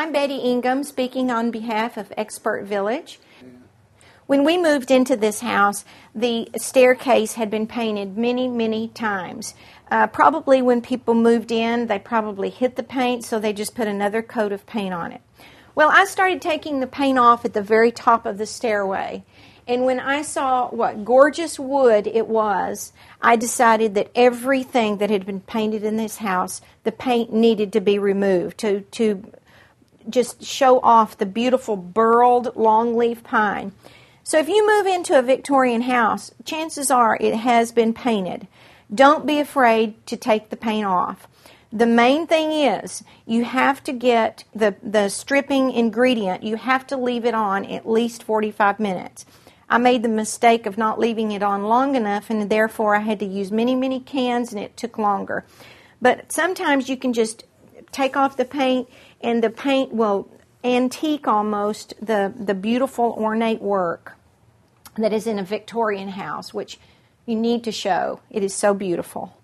I'm Betty Ingham speaking on behalf of Expert Village. When we moved into this house, the staircase had been painted many, many times. Uh, probably when people moved in, they probably hit the paint, so they just put another coat of paint on it. Well, I started taking the paint off at the very top of the stairway. And when I saw what gorgeous wood it was, I decided that everything that had been painted in this house, the paint needed to be removed to, to just show off the beautiful burled longleaf pine. So if you move into a Victorian house, chances are it has been painted. Don't be afraid to take the paint off. The main thing is you have to get the, the stripping ingredient, you have to leave it on at least 45 minutes. I made the mistake of not leaving it on long enough, and therefore I had to use many, many cans, and it took longer. But sometimes you can just take off the paint, and the paint will antique almost the, the beautiful ornate work that is in a Victorian house, which you need to show. It is so beautiful.